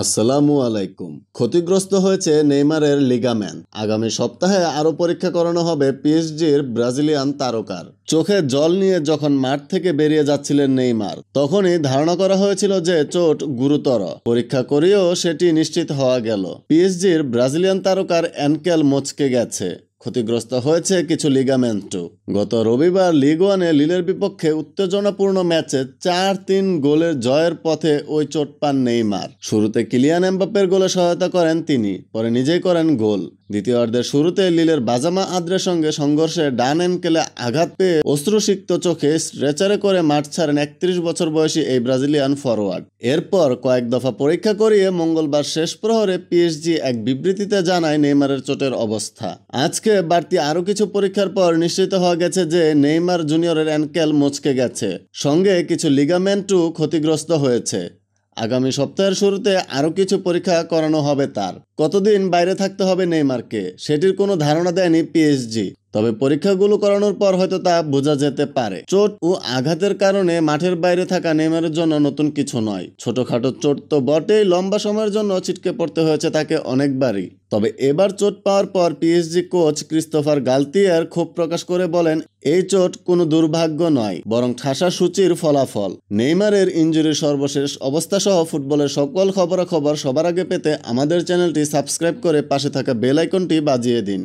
আসসালামু আলাইকুম ক্ষতিগ্রস্ত হয়েছে নেইমারের লিগাম্যান আগামী সপ্তাহে আরও পরীক্ষা করানো হবে পিএসজির ব্রাজিলিয়ান তারকার চোখে জল নিয়ে যখন মাঠ থেকে বেরিয়ে যাচ্ছিলেন নেইমার তখনই ধারণা করা হয়েছিল যে চোট গুরুতর পরীক্ষা করেও সেটি নিশ্চিত হওয়া গেল পিএসজির ব্রাজিলিয়ান তারকার অ্যানকেল মচকে গেছে ক্ষতিগ্রস্ত হয়েছে কিছু লিগামেন্টও গত রবিবার লিগ ওয়ানে লিলের বিপক্ষে উত্তেজনাপূর্ণ ম্যাচে চার তিন গোলের জয়ের পথে ওই চোট পান নেইমার শুরুতে কিলিয়ান এম্বাপের গোলে সহায়তা করেন তিনি পরে নিজেই করেন গোল দ্বিতীয়ার্ধের শুরুতে লিলের বাজামা আদ্রের সঙ্গে সংঘর্ষে ডান এনকেলে আঘাত পেয়ে অশ্রুসিক্ত চোখে স্ট্রেচারে করে মাঠ ছাড়েন একত্রিশ বছর বয়সী এই ব্রাজিলিয়ান ফরওয়ার্ড এরপর কয়েক দফা পরীক্ষা করিয়ে মঙ্গলবার শেষ প্রহরে পিএসজি এক বিবৃতিতে জানায় নেইমারের চোটের অবস্থা আজকে বাড়তি আরও কিছু পরীক্ষার পর নিশ্চিত হওয়া গেছে যে নেইমার জুনিয়রের অ্যানকেল মচকে গেছে সঙ্গে কিছু লিগামেন্টও ক্ষতিগ্রস্ত হয়েছে আগামী সপ্তাহের শুরুতে আরও কিছু পরীক্ষা করানো হবে তার কতদিন বাইরে থাকতে হবে নেইমারকে সেটির কোনো ধারণা দেয়নি পিএসজি তবে পরীক্ষাগুলো করানোর পর হয়তো তা বোঝা যেতে পারে চোট ও আঘাতের কারণে মাঠের বাইরে থাকা নেইমারের জন্য নতুন কিছু নয় ছোটখাটো চোট তো বটেই লম্বা সময়ের জন্য ছিটকে পড়তে হয়েছে তাকে অনেকবারই তবে এবার চোট পাওয়ার পর পিএসজি কোচ ক্রিস্তফার গালতিয়ার ক্ষোভ প্রকাশ করে বলেন এই চোট কোনো দুর্ভাগ্য নয় বরং ঠাসা সূচির ফলাফল নেইমারের ইঞ্জুরির সর্বশেষ অবস্থা সহ ফুটবলের সকল খবরাখবর সবার আগে পেতে আমাদের চ্যানেলটি সাবস্ক্রাইব করে পাশে থাকা বেল আইকনটি বাজিয়ে দিন